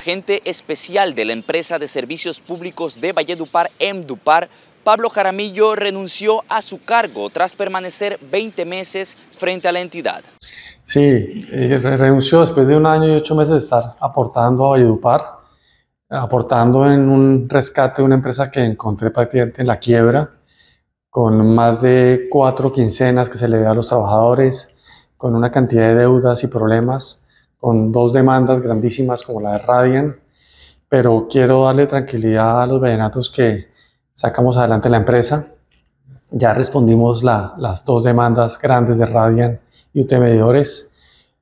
agente especial de la empresa de servicios públicos de Valledupar, Emdupar, Pablo Jaramillo renunció a su cargo tras permanecer 20 meses frente a la entidad. Sí, eh, renunció después de un año y ocho meses de estar aportando a Valledupar, aportando en un rescate de una empresa que encontré prácticamente en la quiebra, con más de cuatro quincenas que se le da a los trabajadores, con una cantidad de deudas y problemas con dos demandas grandísimas como la de Radian, pero quiero darle tranquilidad a los vallenatos que sacamos adelante la empresa. Ya respondimos las dos demandas grandes de Radian y UT Medidores.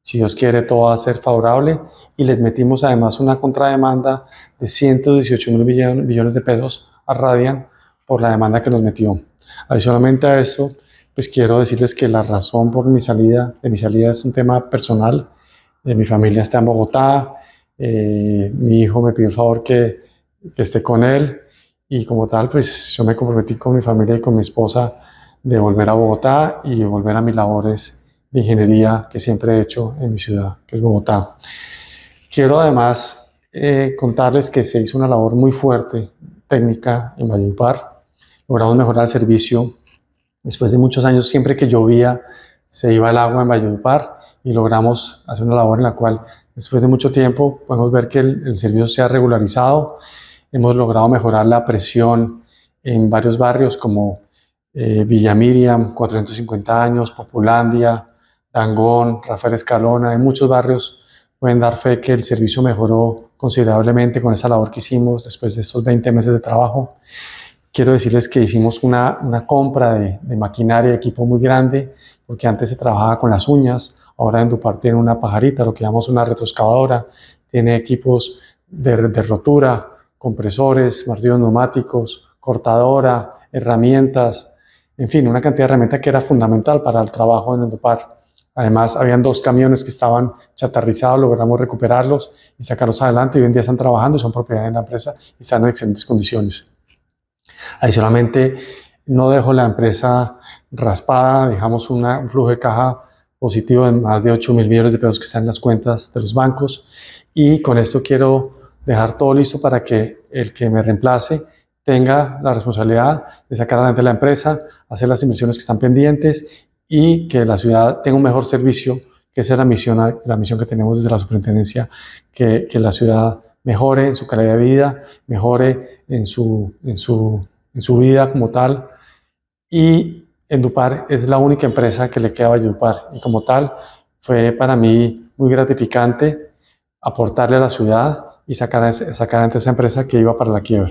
Si Dios quiere, todo va a ser favorable. Y les metimos además una contrademanda de 118 mil millones de pesos a Radian por la demanda que nos metió. Adicionalmente a eso, pues quiero decirles que la razón por mi salida, de mi salida es un tema personal eh, mi familia está en Bogotá, eh, mi hijo me pidió el favor que, esté con él y como tal, pues yo me comprometí con mi familia y con mi esposa de volver a Bogotá y volver a mis labores de ingeniería que siempre he hecho en mi ciudad, que es Bogotá. Quiero además eh, contarles que se hizo una labor muy fuerte técnica en Par. Logramos mejorar el servicio. Después de muchos años, siempre que llovía, se iba el agua en y y logramos hacer una labor en la cual después de mucho tiempo podemos ver que el, servicio se ha regularizado, hemos logrado mejorar la presión en varios barrios como eh, Villa Miriam, 450 años, Populandia, Dangón, Rafael Escalona, en muchos barrios pueden dar fe que el servicio mejoró considerablemente con esa labor que hicimos después de estos 20 meses de trabajo quiero decirles que hicimos una, compra de, maquinaria maquinaria, equipo muy grande, porque antes se trabajaba con las uñas, ahora Endupar tiene una pajarita, lo que llamamos una retroexcavadora, tiene equipos de, rotura, compresores, martillos neumáticos, cortadora, herramientas, en fin, una cantidad de herramientas que era fundamental para el trabajo en Endupar. Además, habían dos camiones que estaban chatarrizados, logramos recuperarlos y sacarlos adelante. Y hoy en día están trabajando, son propiedad de la empresa y están en excelentes condiciones. Adicionalmente, no dejo la empresa raspada, dejamos un flujo de caja positivo de más de 8 mil millones de pesos que están en las cuentas de los bancos y con esto quiero dejar todo listo para que el que me reemplace tenga la responsabilidad de sacar adelante la empresa, hacer las inversiones que están pendientes y que la ciudad tenga un mejor servicio, que esa es la misión, la misión que tenemos desde la superintendencia, que, que la ciudad mejore en su calidad de vida, mejore en su, en su, vida como tal. Y Endupar es la única empresa que le queda a y como tal fue para mí muy gratificante aportarle a la ciudad y sacar, sacar esa empresa que iba para la quiebra.